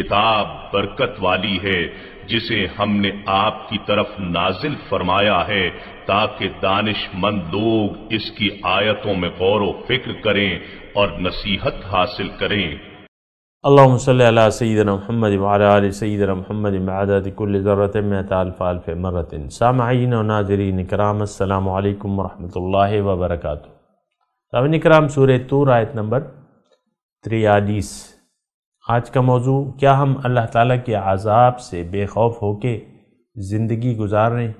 کتاب برکت والی ہے جسے ہم نے آپ کی طرف نازل فرمایا ہے تاکہ دانش مند لوگ اس کی آیتوں میں غور و فکر کریں اور نصیحت حاصل کریں اللہم صلی اللہ سیدنا محمد وعلى آل سیدنا محمد معداد کل ذرت مئت الف الف مرت سامعین و ناظرین کرام السلام علیکم ورحمت اللہ وبرکاتہ سامعین کرام سورہ تور آیت نمبر تریالیس آج کا موضوع کیا ہم اللہ تعالیٰ کے عذاب سے بے خوف ہو کے زندگی گزار رہے ہیں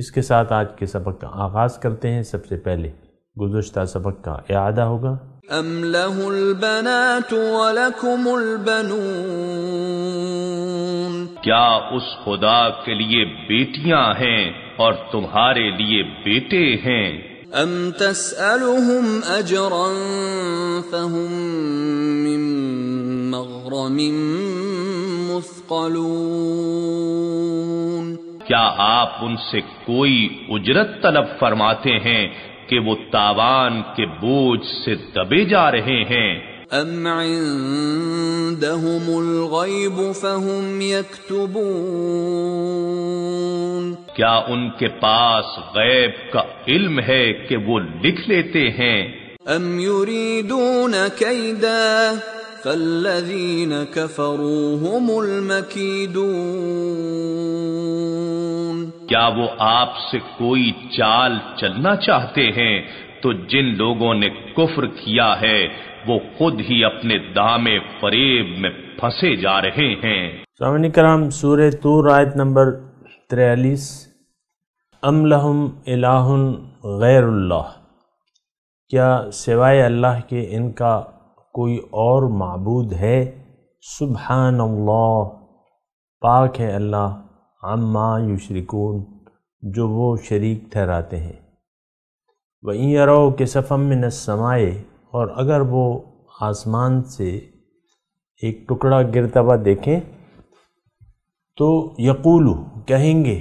اس کے ساتھ آج کے سبق کا آغاز کرتے ہیں سب سے پہلے گزشتہ سبق کا اعادہ ہوگا ام البنات البنون کیا اس خدا کے لیے بیٹیاں ہیں اور تمہارے لیے بیٹے ہیں ام اجرا من مغرم مثقلون کیا آپ ان سے کوئی اجرت طلب فرماتے ہیں کہ وہ تاوان کے بوجھ سے دبے جا رہے ہیں ام عندهم الغیب فهم کیا ان کے پاس غیب کا علم ہے کہ وہ لکھ لیتے ہیں ام فالذین کفروا هم المکیدون کیا وہ آپ سے کوئی چال چلنا چاہتے ہیں تو جن لوگوں نے کفر کیا ہے وہ خود ہی اپنے دام فریب میں پھنسے جا رہے ہیں سامنی کرام سورہ تور آیت نمبر تریالیس ام لہم الہ غیر اللہ کیا سوائے اللہ کے ان کا کوئی اور معبود ہے سبحان اللہ پاک ہے اللہ عما یشرکون جو وہ شریک ٹھہراتے ہیں وہ رہو کے صفم میں سمائے اور اگر وہ آسمان سے ایک ٹکڑا گرتا ہوا دیکھیں تو یقولو کہیں گے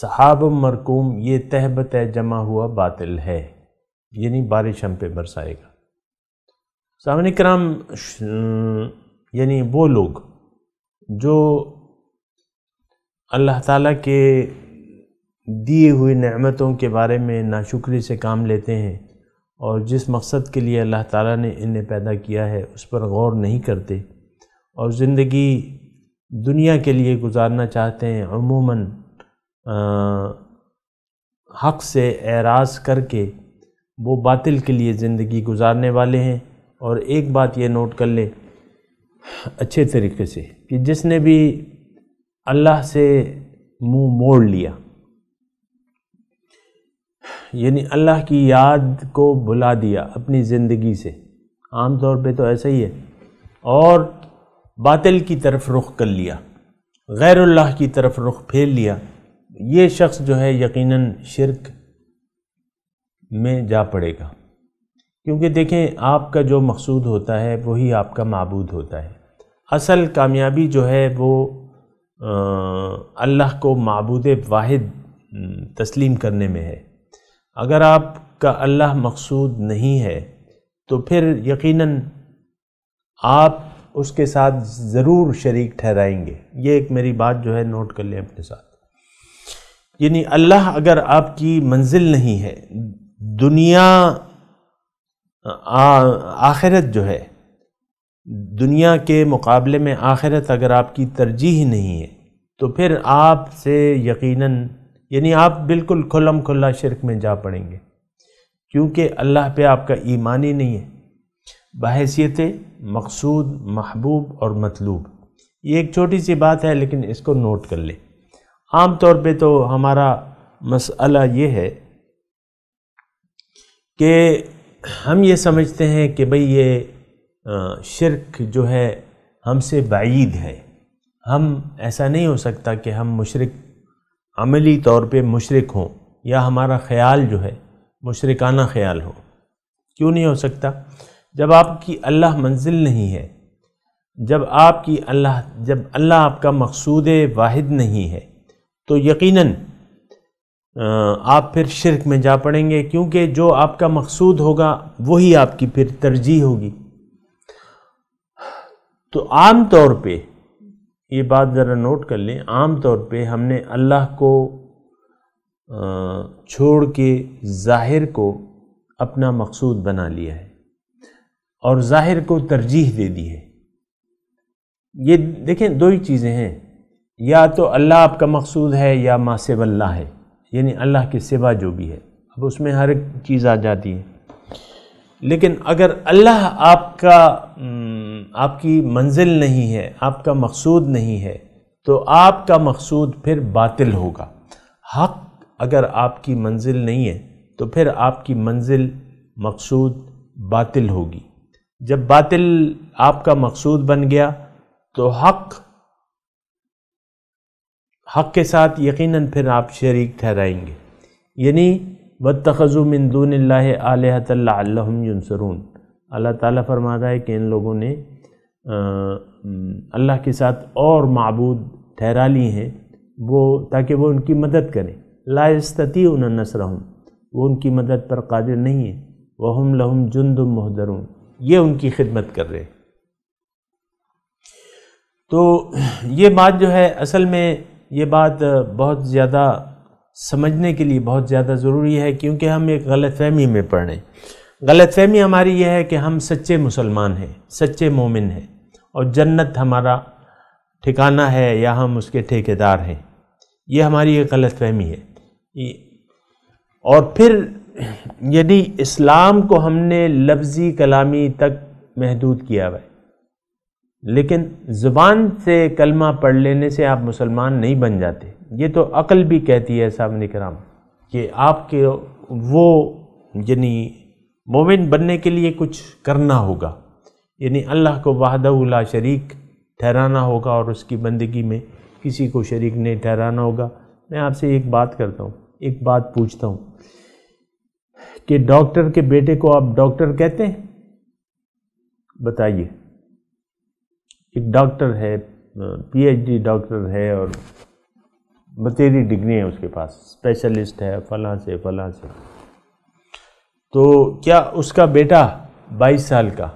صحاب مرکوم یہ تہ بتہ جمع ہوا باطل ہے یعنی بارش ہم پہ برسائے گا سامنے کرام یعنی وہ لوگ جو اللہ تعالیٰ کے دیے ہوئی نعمتوں کے بارے میں ناشکری سے کام لیتے ہیں اور جس مقصد کے لیے اللہ تعالیٰ نے انہیں پیدا کیا ہے اس پر غور نہیں کرتے اور زندگی دنیا کے لیے گزارنا چاہتے ہیں عموماً حق سے اعراض کر کے وہ باطل کے لیے زندگی گزارنے والے ہیں اور ایک بات یہ نوٹ کر لے اچھے طریقے سے کہ جس نے بھی اللہ سے منہ موڑ لیا یعنی اللہ کی یاد کو بھلا دیا اپنی زندگی سے عام طور پہ تو ایسا ہی ہے اور باطل کی طرف رخ کر لیا غیر اللہ کی طرف رخ پھیر لیا یہ شخص جو ہے یقیناً شرک میں جا پڑے گا کیونکہ دیکھیں آپ کا جو مقصود ہوتا ہے وہی آپ کا معبود ہوتا ہے اصل کامیابی جو ہے وہ اللہ کو معبود واحد تسلیم کرنے میں ہے اگر آپ کا اللہ مقصود نہیں ہے تو پھر یقیناً آپ اس کے ساتھ ضرور شریک ٹھہرائیں گے یہ ایک میری بات جو ہے نوٹ کر لیں اپنے ساتھ یعنی اللہ اگر آپ کی منزل نہیں ہے دنیا آخرت جو ہے دنیا کے مقابلے میں آخرت اگر آپ کی ترجیح نہیں ہے تو پھر آپ سے یقیناً یعنی آپ بالکل کھلم کھلا شرک میں جا پڑیں گے کیونکہ اللہ پہ آپ کا ایمان ہی نہیں ہے بحیثیت مقصود محبوب اور مطلوب یہ ایک چھوٹی سی بات ہے لیکن اس کو نوٹ کر لیں عام طور پہ تو ہمارا مسئلہ یہ ہے کہ ہم یہ سمجھتے ہیں کہ بھئی یہ شرک جو ہے ہم سے بعید ہے ہم ایسا نہیں ہو سکتا کہ ہم مشرق عملی طور پہ مشرق ہوں یا ہمارا خیال جو ہے مشرکانہ خیال ہو کیوں نہیں ہو سکتا جب آپ کی اللہ منزل نہیں ہے جب آپ کی اللہ جب اللہ آپ کا مقصود واحد نہیں ہے تو یقیناً آپ پھر شرک میں جا پڑیں گے کیونکہ جو آپ کا مقصود ہوگا وہی آپ کی پھر ترجیح ہوگی تو عام طور پہ یہ بات ذرا نوٹ کر لیں عام طور پہ ہم نے اللہ کو چھوڑ کے ظاہر کو اپنا مقصود بنا لیا ہے اور ظاہر کو ترجیح دے دی ہے یہ دیکھیں دو ہی چیزیں ہیں یا تو اللہ آپ کا مقصود ہے یا ماسب اللہ ہے یعنی اللہ کے سوا جو بھی ہے اب اس میں ہر ایک چیز آ جاتی ہے لیکن اگر اللہ آپ کا آپ کی منزل نہیں ہے آپ کا مقصود نہیں ہے تو آپ کا مقصود پھر باطل ہوگا حق اگر آپ کی منزل نہیں ہے تو پھر آپ کی منزل مقصود باطل ہوگی جب باطل آپ کا مقصود بن گیا تو حق حق کے ساتھ یقیناً پھر آپ شریک ٹھہرائیں گے یعنی بدتخذ مندون اللّہ آلیہ الحم ینصرون اللہ تعالیٰ فرما رہا ہے کہ ان لوگوں نے اللہ کے ساتھ اور معبود ٹھہرا لی ہیں وہ تاکہ وہ ان کی مدد کریں لا ان نثر ہوں وہ ان کی مدد پر قادر نہیں ہے وہ لہم جند جم محدروں یہ ان کی خدمت کر رہے ہیں تو یہ بات جو ہے اصل میں یہ بات بہت زیادہ سمجھنے کے لیے بہت زیادہ ضروری ہے کیونکہ ہم ایک غلط فہمی میں پڑھیں غلط فہمی ہماری یہ ہے کہ ہم سچے مسلمان ہیں سچے مومن ہیں اور جنت ہمارا ٹھکانہ ہے یا ہم اس کے ٹھیکیدار ہیں یہ ہماری ایک غلط فہمی ہے اور پھر یعنی اسلام کو ہم نے لفظی کلامی تک محدود کیا ہے لیکن زبان سے کلمہ پڑھ لینے سے آپ مسلمان نہیں بن جاتے یہ تو عقل بھی کہتی ہے صاحب کرام کہ آپ کے وہ یعنی مومن بننے کے لیے کچھ کرنا ہوگا یعنی اللہ کو وحدہ لا شریک ٹھہرانا ہوگا اور اس کی بندگی میں کسی کو شریک نہیں ٹھہرانا ہوگا میں آپ سے ایک بات کرتا ہوں ایک بات پوچھتا ہوں کہ ڈاکٹر کے بیٹے کو آپ ڈاکٹر کہتے ہیں بتائیے ایک ڈاکٹر ہے پی ایچ ڈی ڈاکٹر ہے اور بتیری ڈگری ہے اس کے پاس اسپیشلسٹ ہے فلاں سے فلاں سے تو کیا اس کا بیٹا بائیس سال کا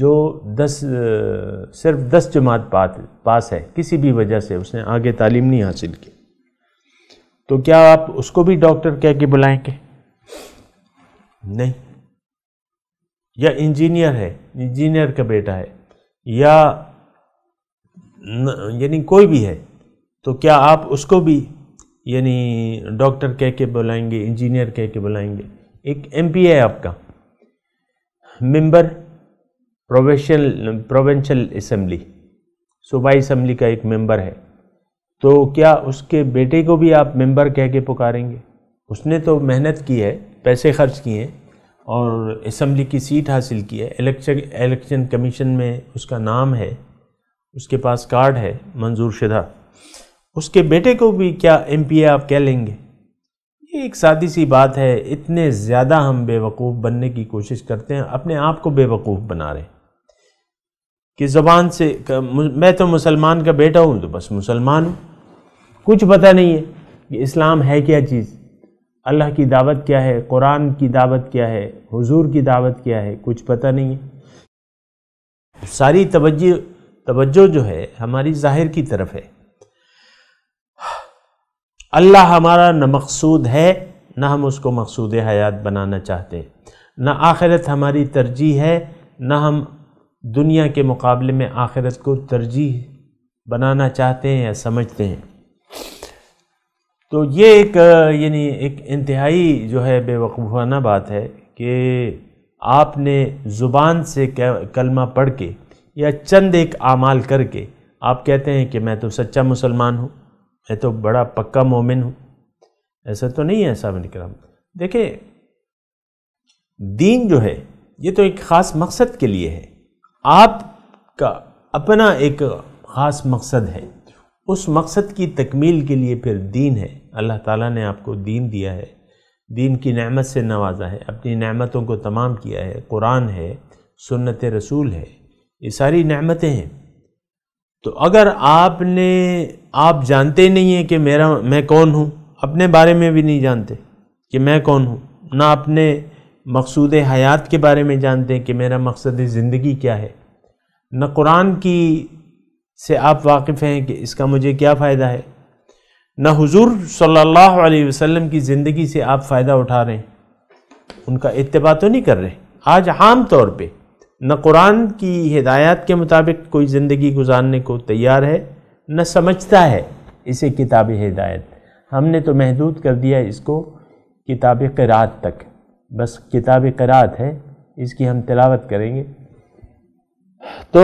جو دس صرف دس جماعت پاس ہے کسی بھی وجہ سے اس نے آگے تعلیم نہیں حاصل کی تو کیا آپ اس کو بھی ڈاکٹر کہہ کے بلائیں گے نہیں یا انجینئر ہے انجینئر کا بیٹا ہے یا یعنی کوئی بھی ہے تو کیا آپ اس کو بھی یعنی ڈاکٹر کہہ کے بلائیں گے انجینئر کہہ کے بلائیں گے ایک ایم پی ہے آپ کا ممبر پروویشنل پروونشل اسمبلی صوبائی اسمبلی کا ایک ممبر ہے تو کیا اس کے بیٹے کو بھی آپ ممبر کہہ کے پکاریں گے اس نے تو محنت کی ہے پیسے خرچ کیے ہیں اور اسمبلی کی سیٹ حاصل کی ہے الیکشن الیکشن کمیشن میں اس کا نام ہے اس کے پاس کارڈ ہے منظور شدہ اس کے بیٹے کو بھی کیا ایم پی اے آپ کہہ لیں گے یہ ایک سادی سی بات ہے اتنے زیادہ ہم بے وقوف بننے کی کوشش کرتے ہیں اپنے آپ کو بے وقوف بنا رہے ہیں کہ زبان سے میں تو مسلمان کا بیٹا ہوں تو بس مسلمان ہوں کچھ پتہ نہیں ہے کہ اسلام ہے کیا چیز اللہ کی دعوت کیا ہے قرآن کی دعوت کیا ہے حضور کی دعوت کیا ہے کچھ پتہ نہیں ہے ساری توجہ توجہ جو ہے ہماری ظاہر کی طرف ہے اللہ ہمارا نہ مقصود ہے نہ ہم اس کو مقصود حیات بنانا چاہتے ہیں نہ آخرت ہماری ترجیح ہے نہ ہم دنیا کے مقابلے میں آخرت کو ترجیح بنانا چاہتے ہیں یا سمجھتے ہیں تو یہ ایک یعنی ایک انتہائی جو ہے بے وقفانہ بات ہے کہ آپ نے زبان سے کلمہ پڑھ کے یا چند ایک اعمال کر کے آپ کہتے ہیں کہ میں تو سچا مسلمان ہوں میں تو بڑا پکا مومن ہوں ایسا تو نہیں ہے صاحب کرام دیکھیں دین جو ہے یہ تو ایک خاص مقصد کے لیے ہے آپ کا اپنا ایک خاص مقصد ہے اس مقصد کی تکمیل کے لیے پھر دین ہے اللہ تعالیٰ نے آپ کو دین دیا ہے دین کی نعمت سے نوازا ہے اپنی نعمتوں کو تمام کیا ہے قرآن ہے سنت رسول ہے یہ ساری نعمتیں ہیں تو اگر آپ نے آپ جانتے نہیں ہیں کہ میرا میں کون ہوں اپنے بارے میں بھی نہیں جانتے کہ میں کون ہوں نہ اپنے مقصود حیات کے بارے میں جانتے ہیں کہ میرا مقصد زندگی کیا ہے نہ قرآن کی سے آپ واقف ہیں کہ اس کا مجھے کیا فائدہ ہے نہ حضور صلی اللہ علیہ وسلم کی زندگی سے آپ فائدہ اٹھا رہے ہیں ان کا اتباع تو نہیں کر رہے آج عام طور پہ نہ قرآن کی ہدایات کے مطابق کوئی زندگی گزارنے کو تیار ہے نہ سمجھتا ہے اسے کتاب ہدایت ہم نے تو محدود کر دیا اس کو کتاب کرات تک بس کتاب کرات ہے اس کی ہم تلاوت کریں گے تو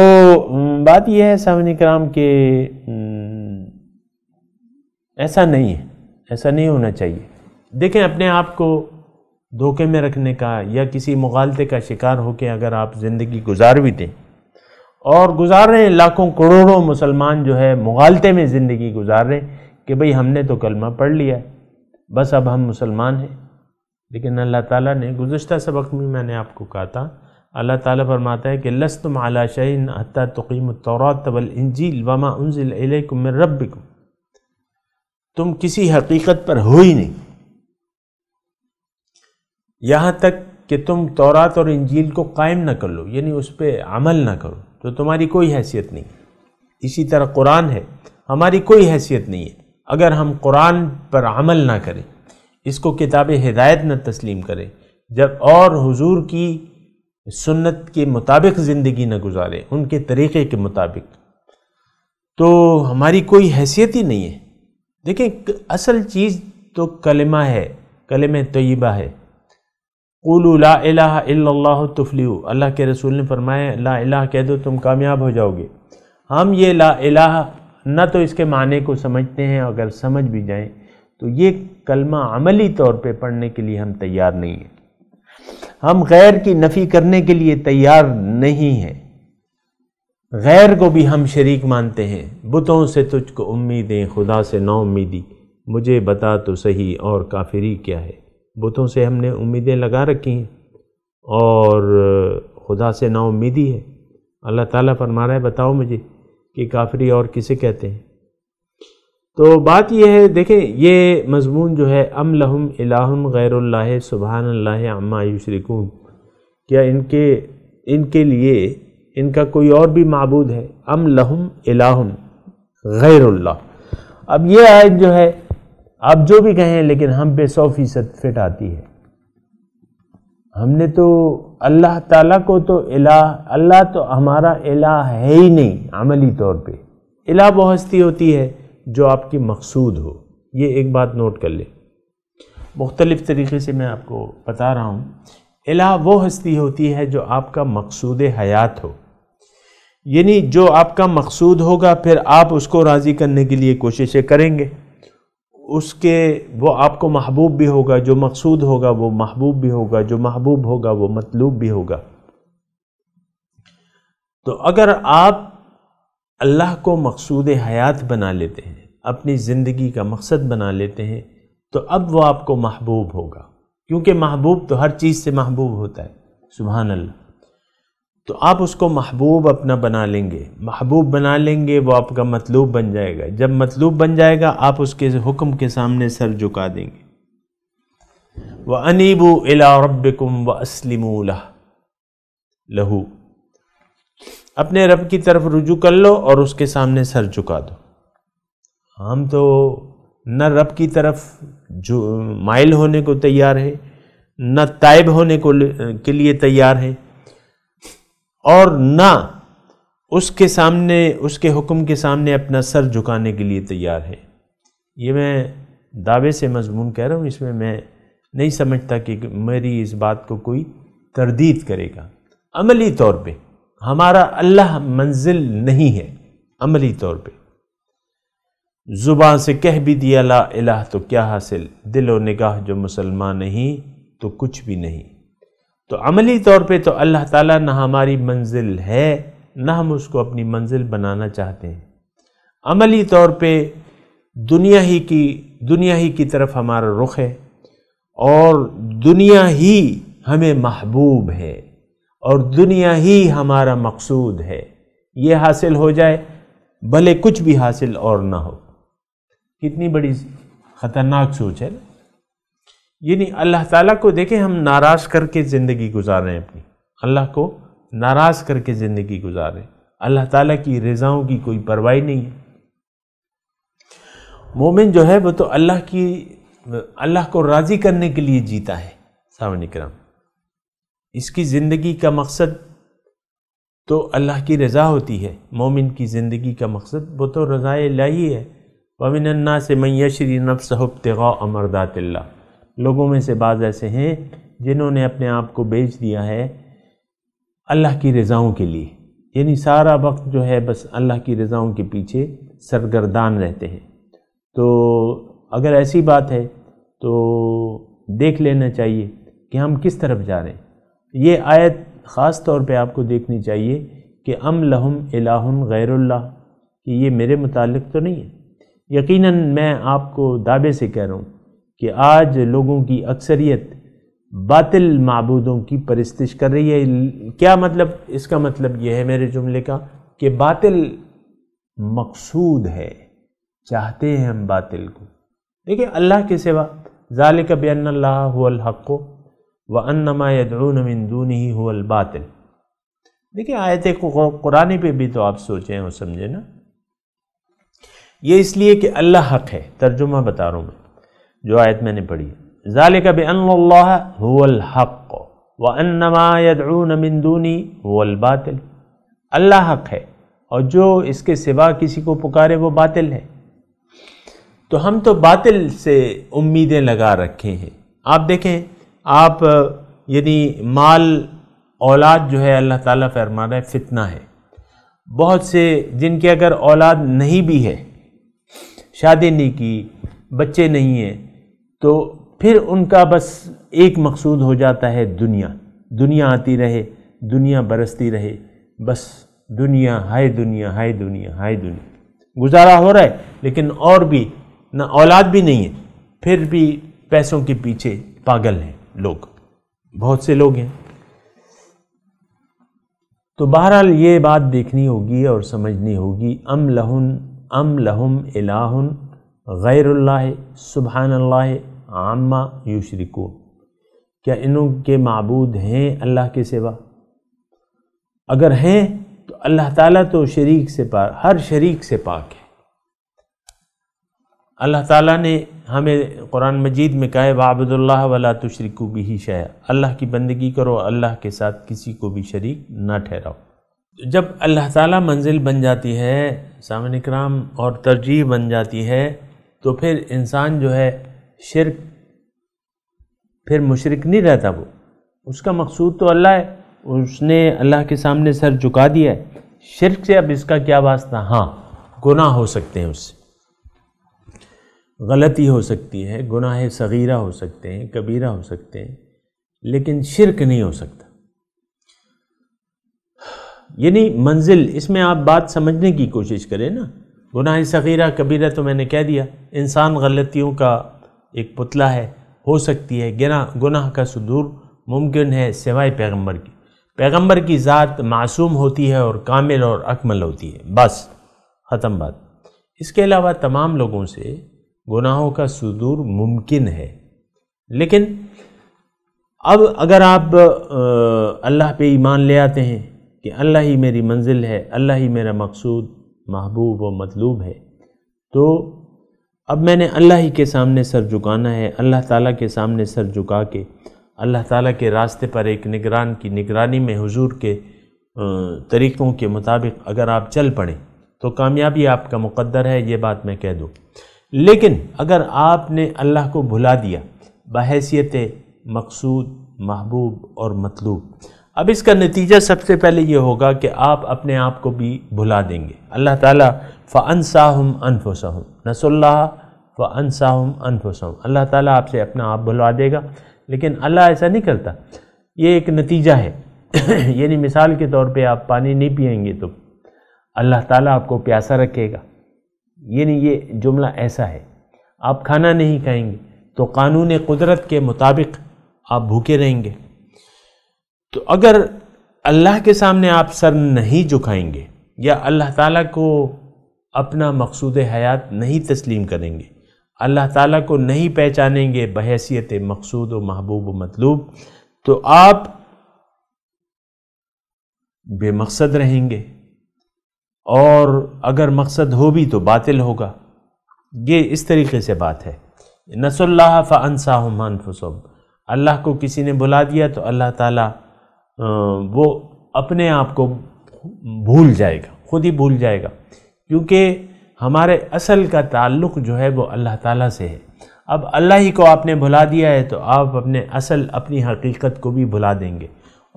بات یہ ہے سامنے کرام کہ ایسا نہیں ہے ایسا نہیں ہونا چاہیے دیکھیں اپنے آپ کو دھوکے میں رکھنے کا یا کسی مغالطے کا شکار ہو کے اگر آپ زندگی گزار بھی دیں اور گزار رہے ہیں لاکھوں کروڑوں مسلمان جو ہے مغالطے میں زندگی گزار رہے ہیں کہ بھئی ہم نے تو کلمہ پڑھ لیا ہے بس اب ہم مسلمان ہیں لیکن اللہ تعالیٰ نے گزشتہ سبق میں میں نے آپ کو کہا تھا اللہ تعالیٰ فرماتا ہے کہ لستم علی شعین حتیٰ تقیم التورات والانجیل وما الیکم من ربکم تم کسی حقیقت پر ہو ہی نہیں یہاں تک کہ تم تورات اور انجیل کو قائم نہ کر لو یعنی اس پہ عمل نہ کرو تو تمہاری کوئی حیثیت نہیں اسی طرح قرآن ہے ہماری کوئی حیثیت نہیں ہے اگر ہم قرآن پر عمل نہ کریں اس کو کتاب ہدایت نہ تسلیم کریں جب اور حضور کی سنت کے مطابق زندگی نہ گزاریں ان کے طریقے کے مطابق تو ہماری کوئی حیثیت ہی نہیں ہے دیکھیں اصل چیز تو کلمہ ہے کلمہ طیبہ ہے قولو لا الہ الا اللہ تفلیو اللہ کے رسول نے فرمایا لا الہ کہہ دو تم کامیاب ہو جاؤ گے ہم یہ لا الہ نہ تو اس کے معنی کو سمجھتے ہیں اگر سمجھ بھی جائیں تو یہ کلمہ عملی طور پہ پڑھنے کے لیے ہم تیار نہیں ہیں ہم غیر کی نفی کرنے کے لیے تیار نہیں ہیں غیر کو بھی ہم شریک مانتے ہیں بتوں سے تجھ کو امیدیں خدا سے نا امیدی مجھے بتا تو صحیح اور کافری کیا ہے بتوں سے ہم نے امیدیں لگا رکھی ہیں اور خدا سے نا امیدی ہے اللہ تعالیٰ فرما رہا ہے بتاؤ مجھے کہ کافری اور کسے کہتے ہیں تو بات یہ ہے دیکھیں یہ مضمون جو ہے ام لہم الہم غیر اللہ سبحان اللہ عما یشرکون کیا ان کے ان کے لیے ان کا کوئی اور بھی معبود ہے ام لہم الہم غیر اللہ اب یہ آیت جو ہے آپ جو بھی کہیں لیکن ہم پہ سو فیصد فٹ آتی ہے ہم نے تو اللہ تعالیٰ کو تو الہ اللہ تو ہمارا الہ ہے ہی نہیں عملی طور پہ الہ وہ ہستی ہوتی ہے جو آپ کی مقصود ہو یہ ایک بات نوٹ کر لیں مختلف طریقے سے میں آپ کو بتا رہا ہوں الہ وہ ہستی ہوتی ہے جو آپ کا مقصود حیات ہو یعنی جو آپ کا مقصود ہوگا پھر آپ اس کو راضی کرنے کے لیے کوششیں کریں گے اس کے وہ آپ کو محبوب بھی ہوگا جو مقصود ہوگا وہ محبوب بھی ہوگا جو محبوب ہوگا وہ مطلوب بھی ہوگا تو اگر آپ اللہ کو مقصود حیات بنا لیتے ہیں اپنی زندگی کا مقصد بنا لیتے ہیں تو اب وہ آپ کو محبوب ہوگا کیونکہ محبوب تو ہر چیز سے محبوب ہوتا ہے سبحان اللہ تو آپ اس کو محبوب اپنا بنا لیں گے محبوب بنا لیں گے وہ آپ کا مطلوب بن جائے گا جب مطلوب بن جائے گا آپ اس کے حکم کے سامنے سر جکا دیں گے وہ انیب رَبِّكُمْ الا لَهُ و اسلم لہو اپنے رب کی طرف رجوع کر لو اور اس کے سامنے سر جکا دو ہم تو نہ رب کی طرف مائل ہونے کو تیار ہے نہ تائب ہونے کو کے لیے تیار ہیں اور نہ اس کے سامنے اس کے حکم کے سامنے اپنا سر جھکانے کے لیے تیار ہے یہ میں دعوے سے مضمون کہہ رہا ہوں اس میں میں نہیں سمجھتا کہ میری اس بات کو کوئی تردید کرے گا عملی طور پہ ہمارا اللہ منزل نہیں ہے عملی طور پہ زبان سے کہہ بھی دیا لا الہ تو کیا حاصل دل و نگاہ جو مسلمان نہیں تو کچھ بھی نہیں تو عملی طور پہ تو اللہ تعالیٰ نہ ہماری منزل ہے نہ ہم اس کو اپنی منزل بنانا چاہتے ہیں عملی طور پہ دنیا ہی کی دنیا ہی کی طرف ہمارا رخ ہے اور دنیا ہی ہمیں محبوب ہے اور دنیا ہی ہمارا مقصود ہے یہ حاصل ہو جائے بھلے کچھ بھی حاصل اور نہ ہو کتنی بڑی خطرناک سوچ ہے نا یعنی اللہ تعالیٰ کو دیکھیں ہم ناراض کر کے زندگی گزار رہے ہیں اپنی اللہ کو ناراض کر کے زندگی گزار رہے ہیں اللہ تعالیٰ کی رضاؤں کی کوئی پرواہ نہیں ہے مومن جو ہے وہ تو اللہ کی اللہ کو راضی کرنے کے لیے جیتا ہے سامن کرام اس کی زندگی کا مقصد تو اللہ کی رضا ہوتی ہے مومن کی زندگی کا مقصد وہ تو رضاء اللہ ہی ہے وَمِنَ النَّاسِ مَنْ يَشْرِ نَفْسَهُ صحب عَمَرْدَاتِ اللَّهِ لوگوں میں سے بعض ایسے ہیں جنہوں نے اپنے آپ کو بیچ دیا ہے اللہ کی رضاؤں کے لیے یعنی سارا وقت جو ہے بس اللہ کی رضاؤں کے پیچھے سرگردان رہتے ہیں تو اگر ایسی بات ہے تو دیکھ لینا چاہیے کہ ہم کس طرف جا رہے ہیں یہ آیت خاص طور پہ آپ کو دیکھنی چاہیے کہ ام لہم الم غیر اللہ کہ یہ میرے متعلق تو نہیں ہے یقیناً میں آپ کو دعوے سے کہہ رہا ہوں کہ آج لوگوں کی اکثریت باطل معبودوں کی پرستش کر رہی ہے کیا مطلب اس کا مطلب یہ ہے میرے جملے کا کہ باطل مقصود ہے چاہتے ہیں ہم باطل کو دیکھیں اللہ کے سوا ذالک بین اللہ هو الحق و انما یدعون من دونه هو الباطل دیکھیں آیت قرآن پہ بھی تو آپ سوچیں اور سمجھیں نا یہ اس لیے کہ اللہ حق ہے ترجمہ بتا رہا ہوں میں جو آیت میں نے پڑھی بِأَنَّ اللَّهَ هُوَ الْحَقُّ وَأَنَّمَا يَدْعُونَ مِن دُونِي هُوَ الباطل اللہ حق ہے اور جو اس کے سوا کسی کو پکارے وہ باطل ہے تو ہم تو باطل سے امیدیں لگا رکھے ہیں آپ دیکھیں آپ یعنی مال اولاد جو ہے اللہ تعالیٰ فرما ہے فتنہ ہے بہت سے جن کے اگر اولاد نہیں بھی ہے شادی نہیں کی بچے نہیں ہیں تو پھر ان کا بس ایک مقصود ہو جاتا ہے دنیا دنیا آتی رہے دنیا برستی رہے بس دنیا ہائے دنیا ہائے دنیا ہائے دنیا گزارا ہو رہا ہے لیکن اور بھی نہ اولاد بھی نہیں ہے پھر بھی پیسوں کے پیچھے پاگل ہیں لوگ بہت سے لوگ ہیں تو بہرحال یہ بات دیکھنی ہوگی اور سمجھنی ہوگی ام لہن ام لہم الہن غیر اللہ سبحان اللہ عامہ یشرکون کیا انہوں کے معبود ہیں اللہ کے سوا اگر ہیں تو اللہ تعالیٰ تو شریک سے پاک ہر شریک سے پاک ہے اللہ تعالیٰ نے ہمیں قرآن مجید میں کہا ہے اللہ ولا تشرکو بھی کی اللہ کی بندگی کرو اللہ کے ساتھ کسی کو بھی شریک نہ ٹھہراؤ جب اللہ تعالیٰ منزل بن جاتی ہے سامن اکرام اور ترجیح بن جاتی ہے تو پھر انسان جو ہے شرک پھر مشرک نہیں رہتا وہ اس کا مقصود تو اللہ ہے اس نے اللہ کے سامنے سر جھکا دیا ہے شرک سے اب اس کا کیا واسطہ ہاں گناہ ہو سکتے ہیں اس سے غلطی ہو سکتی ہے گناہ صغیرہ ہو سکتے ہیں کبیرہ ہو سکتے ہیں لیکن شرک نہیں ہو سکتا یعنی منزل اس میں آپ بات سمجھنے کی کوشش کریں نا گناہ صغیرہ کبیرہ تو میں نے کہہ دیا انسان غلطیوں کا ایک پتلا ہے ہو سکتی ہے گناہ گناہ کا صدور ممکن ہے سوائے پیغمبر کی پیغمبر کی ذات معصوم ہوتی ہے اور کامل اور اکمل ہوتی ہے بس ختم بات اس کے علاوہ تمام لوگوں سے گناہوں کا صدور ممکن ہے لیکن اب اگر آپ اللہ پہ ایمان لے آتے ہیں کہ اللہ ہی میری منزل ہے اللہ ہی میرا مقصود محبوب و مطلوب ہے تو اب میں نے اللہ ہی کے سامنے سر جھکانا ہے اللہ تعالیٰ کے سامنے سر جھکا کے اللہ تعالیٰ کے راستے پر ایک نگران کی نگرانی میں حضور کے طریقوں کے مطابق اگر آپ چل پڑیں تو کامیابی آپ کا مقدر ہے یہ بات میں کہہ دوں لیکن اگر آپ نے اللہ کو بھلا دیا بحیثیت مقصود محبوب اور مطلوب اب اس کا نتیجہ سب سے پہلے یہ ہوگا کہ آپ اپنے آپ کو بھی بھلا دیں گے اللہ تعالیٰ فَأَنْسَاهُمْ أَنفُسَهُمْ ہم اللَّهَ ہوں أَنفُسَهُمْ اللہ اللہ تعالیٰ آپ سے اپنا آپ بھلوا دے گا لیکن اللہ ایسا نہیں کرتا یہ ایک نتیجہ ہے یعنی مثال کے طور پہ آپ پانی نہیں پئیں گے تو اللہ تعالیٰ آپ کو پیاسا رکھے گا یعنی یہ جملہ ایسا ہے آپ کھانا نہیں کھائیں گے تو قانون قدرت کے مطابق آپ بھوکے رہیں گے تو اگر اللہ کے سامنے آپ سر نہیں جھکائیں گے یا اللہ تعالیٰ کو اپنا مقصود حیات نہیں تسلیم کریں گے اللہ تعالیٰ کو نہیں پہچانیں گے بحیثیت مقصود و محبوب و مطلوب تو آپ بے مقصد رہیں گے اور اگر مقصد ہو بھی تو باطل ہوگا یہ اس طریقے سے بات ہے اللہ فنسا ہم اللہ کو کسی نے بلا دیا تو اللہ تعالیٰ وہ اپنے آپ کو بھول جائے گا خود ہی بھول جائے گا کیونکہ ہمارے اصل کا تعلق جو ہے وہ اللہ تعالیٰ سے ہے اب اللہ ہی کو آپ نے بھلا دیا ہے تو آپ اپنے اصل اپنی حقیقت کو بھی بھلا دیں گے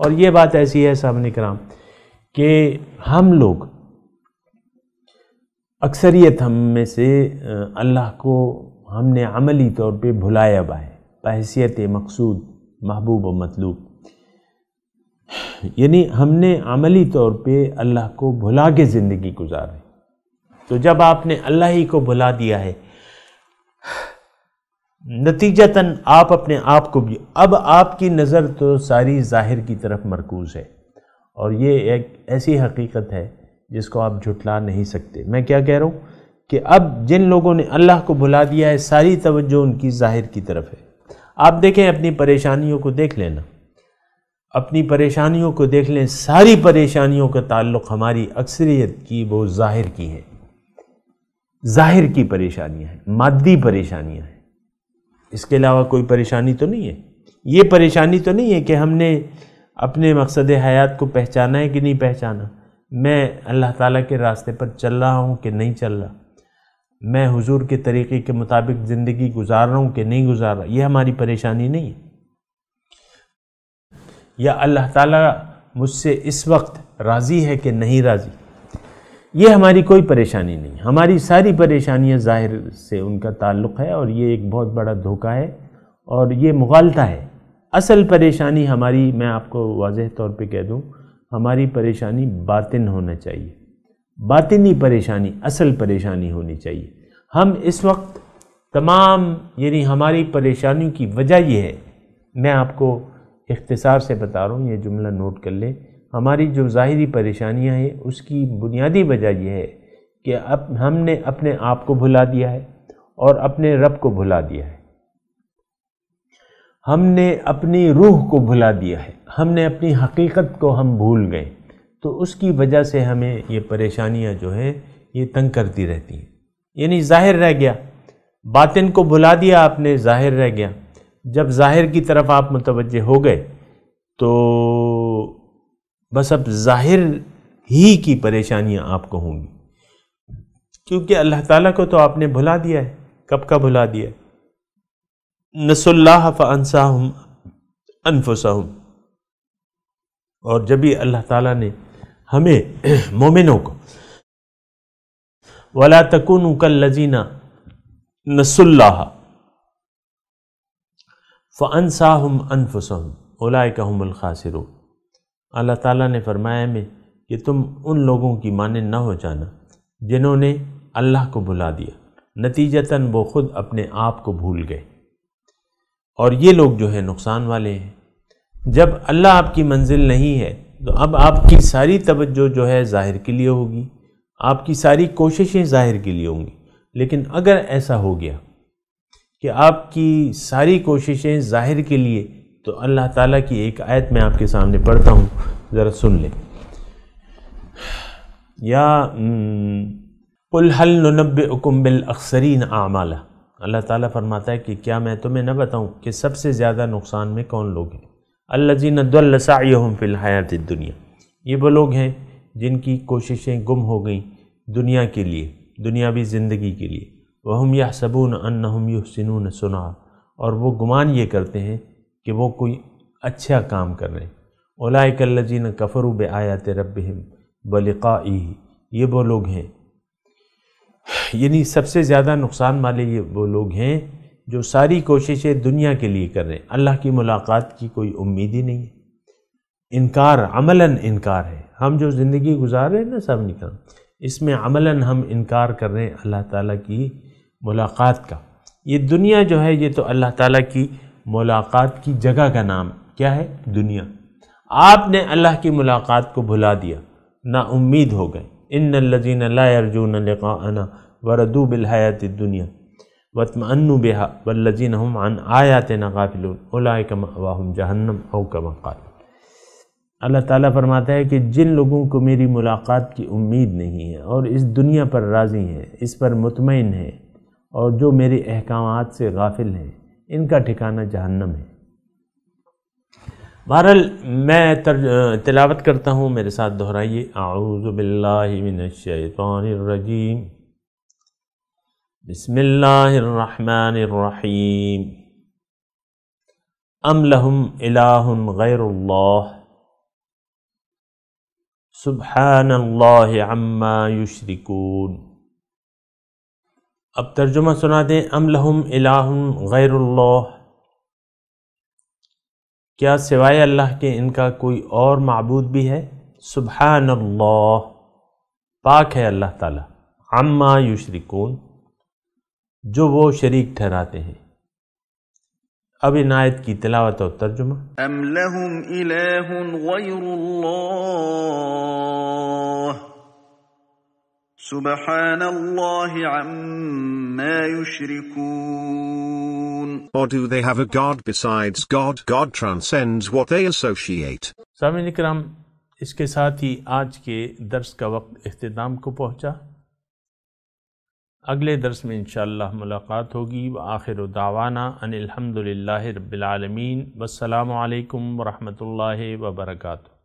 اور یہ بات ایسی ہے صاحب کرام کہ ہم لوگ اکثریت ہم میں سے اللہ کو ہم نے عملی طور پہ بھلایا ہے بحیثیت مقصود محبوب و مطلوب یعنی ہم نے عملی طور پہ اللہ کو بھلا کے زندگی گزار تو جب آپ نے اللہ ہی کو بھلا دیا ہے نتیجہ تن آپ اپنے آپ کو بھی اب آپ کی نظر تو ساری ظاہر کی طرف مرکوز ہے اور یہ ایک ایسی حقیقت ہے جس کو آپ جھٹلا نہیں سکتے میں کیا کہہ رہا ہوں کہ اب جن لوگوں نے اللہ کو بھلا دیا ہے ساری توجہ ان کی ظاہر کی طرف ہے آپ دیکھیں اپنی پریشانیوں کو دیکھ لینا اپنی پریشانیوں کو دیکھ لیں ساری پریشانیوں کا تعلق ہماری اکثریت کی وہ ظاہر کی ہے ظاہر کی پریشانیاں ہیں مادی پریشانیاں ہیں اس کے علاوہ کوئی پریشانی تو نہیں ہے یہ پریشانی تو نہیں ہے کہ ہم نے اپنے مقصد حیات کو پہچانا ہے کہ نہیں پہچانا میں اللہ تعالیٰ کے راستے پر چل رہا ہوں کہ نہیں چل رہا میں حضور کے طریقے کے مطابق زندگی گزار رہا ہوں کہ نہیں گزار رہا یہ ہماری پریشانی نہیں ہے یا اللہ تعالیٰ مجھ سے اس وقت راضی ہے کہ نہیں راضی یہ ہماری کوئی پریشانی نہیں ہماری ساری پریشانیاں ظاہر سے ان کا تعلق ہے اور یہ ایک بہت بڑا دھوکہ ہے اور یہ مغالطہ ہے اصل پریشانی ہماری میں آپ کو واضح طور پہ کہہ دوں ہماری پریشانی باطن ہونا چاہیے باطنی پریشانی اصل پریشانی ہونی چاہیے ہم اس وقت تمام یعنی ہماری پریشانی کی وجہ یہ ہے میں آپ کو اختصار سے بتا رہا ہوں یہ جملہ نوٹ کر لیں ہماری جو ظاہری پریشانیاں ہیں اس کی بنیادی وجہ یہ ہے کہ ہم نے اپنے آپ کو بھلا دیا ہے اور اپنے رب کو بھلا دیا ہے ہم نے اپنی روح کو بھلا دیا ہے ہم نے اپنی حقیقت کو ہم بھول گئے تو اس کی وجہ سے ہمیں یہ پریشانیاں جو ہیں یہ تنگ کرتی رہتی ہیں یعنی ظاہر رہ گیا باطن کو بھلا دیا آپ نے ظاہر رہ گیا جب ظاہر کی طرف آپ متوجہ ہو گئے تو بس اب ظاہر ہی کی پریشانیاں آپ کو ہوں گی کیونکہ اللہ تعالیٰ کو تو آپ نے بھلا دیا ہے کب کا بھلا دیا ہے نس اللہ فنساہم انفسہم اور جب ہی اللہ تعالیٰ نے ہمیں مومنوں کو ولا تکن کل لذینہ نس اللہ فَأَنْسَاهُمْ أَنفُسَهُمْ ان الْخَاسِرُونَ اللہ تعالیٰ نے فرمایا میں کہ تم ان لوگوں کی مان نہ ہو جانا جنہوں نے اللہ کو بھلا دیا نتیجتاً وہ خود اپنے آپ کو بھول گئے اور یہ لوگ جو ہیں نقصان والے ہیں جب اللہ آپ کی منزل نہیں ہے تو اب آپ کی ساری توجہ جو ہے ظاہر کے لیے ہوگی آپ کی ساری کوششیں ظاہر کے لیے ہوں گی لیکن اگر ایسا ہو گیا کہ آپ کی ساری کوششیں ظاہر کے لیے تو اللہ تعالیٰ کی ایک آیت میں آپ کے سامنے پڑھتا ہوں ذرا سن لیں یا پلہلب نُنَبِّئُكُمْ بِالْأَخْسَرِينَ آمالہ اللہ تعالیٰ فرماتا ہے کہ کیا میں تمہیں نہ بتاؤں کہ سب سے زیادہ نقصان میں کون لوگ ہیں اللہ جزیند فِي الْحَيَاتِ دنیا یہ وہ لوگ ہیں جن کی کوششیں گم ہو گئیں دنیا کے لیے دنیاوی زندگی کے لیے وہم یا صبون ان ہم یو سنون سنا اور وہ گمان یہ کرتے ہیں کہ وہ کوئی اچھا کام کر رہے ہیں اولاکلَجین کفرو ب آیا ترب ہی بلقا یہ وہ لوگ ہیں یعنی سب سے زیادہ نقصان والے یہ وہ لوگ ہیں جو ساری کوششیں دنیا کے لیے کر رہے ہیں اللہ کی ملاقات کی کوئی امید ہی نہیں ہے انکار عملاً انکار ہے ہم جو زندگی گزار رہے ہیں نا سب نے اس میں عملاً ہم انکار کر رہے ہیں اللہ تعالیٰ کی ملاقات کا یہ دنیا جو ہے یہ تو اللہ تعالیٰ کی ملاقات کی جگہ کا نام کیا ہے دنیا آپ نے اللہ کی ملاقات کو بھلا دیا نا امید ہو گئے ان الذین لا یرجون لقاءنا وردو بالحیات الدنیا دنیا وطم ان بےحا عن لذین آیاتِ ناقابل اولام جہنم او کم قابل اللہ تعالیٰ فرماتا ہے کہ جن لوگوں کو میری ملاقات کی امید نہیں ہے اور اس دنیا پر راضی ہیں اس پر مطمئن ہیں اور جو میرے احکامات سے غافل ہیں ان کا ٹھکانہ جہنم ہے بہرحال میں تلاوت کرتا ہوں میرے ساتھ دہرائیے اعوذ باللہ من الشیطان الرجیم بسم اللہ الرحمن الرحیم ام لہم الہ غیر اللہ سبحان اللہ عما یشرکون اب ترجمہ سنا دیں ام لہم الہ غیر اللہ کیا سوائے اللہ کے ان کا کوئی اور معبود بھی ہے سبحان اللہ پاک ہے اللہ تعالی عما یشرکون جو وہ شریک ٹھہراتے ہیں اب عنایت کی تلاوت اور ترجمہ ام لہم الہ غیر اللہ سبحان اللہ عما يشركون Or do they have a God besides God? God transcends what they associate. سامین اکرام اس کے ساتھ ہی آج کے درس کا وقت اختتام کو پہنچا اگلے درس میں انشاءاللہ ملاقات ہوگی و آخر دعوانا ان الحمدللہ رب العالمین والسلام علیکم ورحمت اللہ وبرکاتہ